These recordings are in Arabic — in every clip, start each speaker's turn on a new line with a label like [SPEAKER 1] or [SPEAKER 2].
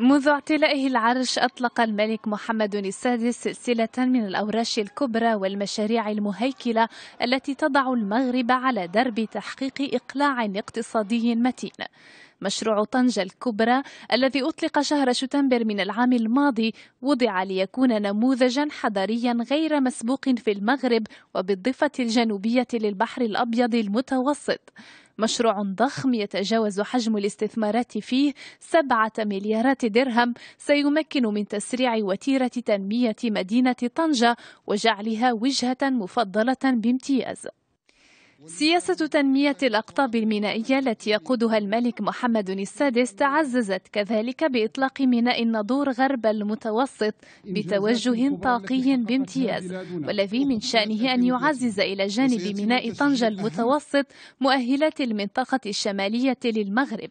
[SPEAKER 1] منذ اعتلائه العرش أطلق الملك محمد السادس سلسلة من الأوراش الكبرى والمشاريع المهيكلة التي تضع المغرب على درب تحقيق إقلاع اقتصادي متين مشروع طنجة الكبرى الذي أطلق شهر شتنبر من العام الماضي وضع ليكون نموذجا حضريا غير مسبوق في المغرب وبالضفة الجنوبية للبحر الأبيض المتوسط مشروع ضخم يتجاوز حجم الاستثمارات فيه سبعة مليارات درهم سيمكن من تسريع وتيرة تنمية مدينة طنجة وجعلها وجهة مفضلة بامتياز سياسة تنمية الأقطاب المينائية التي يقودها الملك محمد السادس تعززت كذلك بإطلاق ميناء النضور غرب المتوسط بتوجه طاقي بامتياز والذي من شأنه أن يعزز إلى جانب ميناء طنجة المتوسط مؤهلات المنطقة الشمالية للمغرب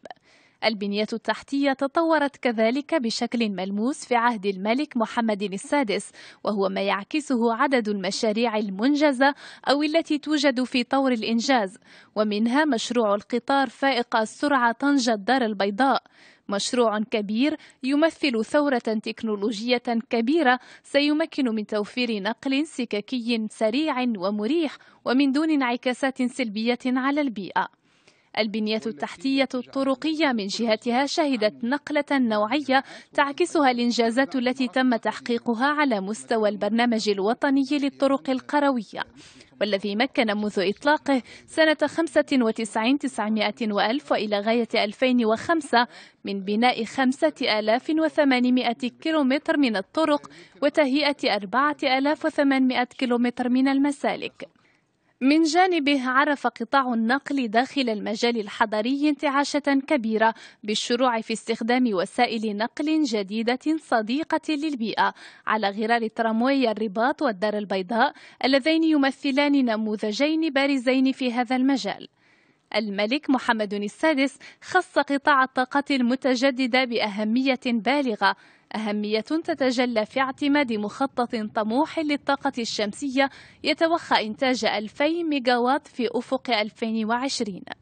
[SPEAKER 1] البنية التحتية تطورت كذلك بشكل ملموس في عهد الملك محمد السادس وهو ما يعكسه عدد المشاريع المنجزة أو التي توجد في طور الإنجاز ومنها مشروع القطار فائق السرعة طنجة الدار البيضاء مشروع كبير يمثل ثورة تكنولوجية كبيرة سيمكن من توفير نقل سككي سريع ومريح ومن دون انعكاسات سلبية على البيئة البنية التحتية الطرقية من جهتها شهدت نقلة نوعية تعكسها الإنجازات التي تم تحقيقها على مستوى البرنامج الوطني للطرق القروية والذي مكن منذ إطلاقه سنة 95 900 وألف وإلى غاية 2005 من بناء 5800 كيلومتر من الطرق وتهيئة 4800 كيلومتر من المسالك من جانبه عرف قطاع النقل داخل المجال الحضري انتعاشة كبيرة بالشروع في استخدام وسائل نقل جديدة صديقة للبيئة على غرار ترامواي الرباط والدار البيضاء اللذين يمثلان نموذجين بارزين في هذا المجال الملك محمد السادس خص قطاع الطاقة المتجددة بأهمية بالغة أهمية تتجلى في اعتماد مخطط طموح للطاقة الشمسية يتوخى إنتاج 2000 ميجاوات في أفق 2020